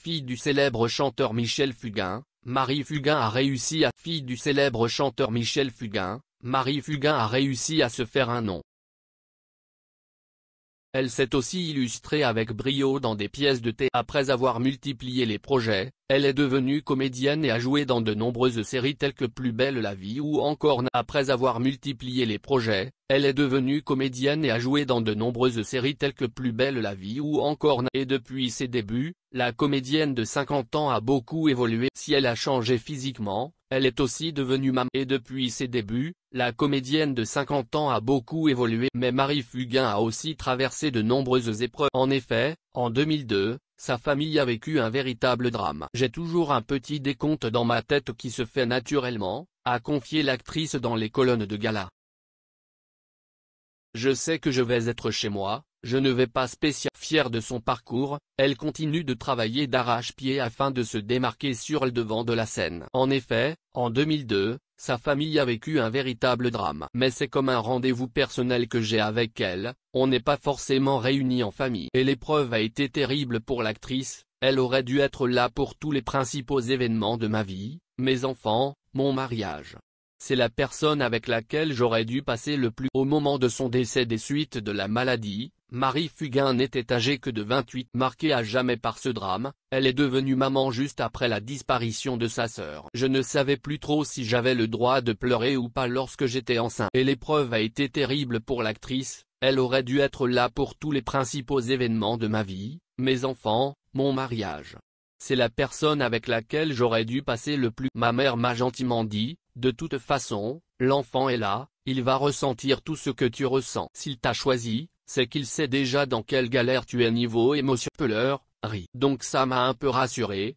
fille du célèbre chanteur Michel Fugain, Marie Fugain a réussi à fille du célèbre chanteur Michel Fugain, Marie Fugain a réussi à se faire un nom. Elle s'est aussi illustrée avec brio dans des pièces de thé. Après avoir multiplié les projets, elle est devenue comédienne et a joué dans de nombreuses séries telles que Plus belle la vie ou encore Après avoir multiplié les projets, elle est devenue comédienne et a joué dans de nombreuses séries telles que Plus belle la vie ou encore Et depuis ses débuts, la comédienne de 50 ans a beaucoup évolué. Si elle a changé physiquement, elle est aussi devenue maman et depuis ses débuts, la comédienne de 50 ans a beaucoup évolué mais Marie Fugain a aussi traversé de nombreuses épreuves. En effet, en 2002, sa famille a vécu un véritable drame. J'ai toujours un petit décompte dans ma tête qui se fait naturellement, a confié l'actrice dans les colonnes de gala. Je sais que je vais être chez moi, je ne vais pas spécialement fière de son parcours, elle continue de travailler d'arrache-pied afin de se démarquer sur le devant de la scène. En effet, en 2002, sa famille a vécu un véritable drame. Mais c'est comme un rendez-vous personnel que j'ai avec elle, on n'est pas forcément réunis en famille. Et l'épreuve a été terrible pour l'actrice, elle aurait dû être là pour tous les principaux événements de ma vie, mes enfants, mon mariage. C'est la personne avec laquelle j'aurais dû passer le plus au moment de son décès des suites de la maladie, Marie Fugain n'était âgée que de 28 marquée à jamais par ce drame, elle est devenue maman juste après la disparition de sa sœur. Je ne savais plus trop si j'avais le droit de pleurer ou pas lorsque j'étais enceinte. Et l'épreuve a été terrible pour l'actrice, elle aurait dû être là pour tous les principaux événements de ma vie, mes enfants, mon mariage. C'est la personne avec laquelle j'aurais dû passer le plus. Ma mère m'a gentiment dit, de toute façon, l'enfant est là, il va ressentir tout ce que tu ressens. S'il t'a choisi, c'est qu'il sait déjà dans quelle galère tu es niveau émotionnel. Donc ça m'a un peu rassuré,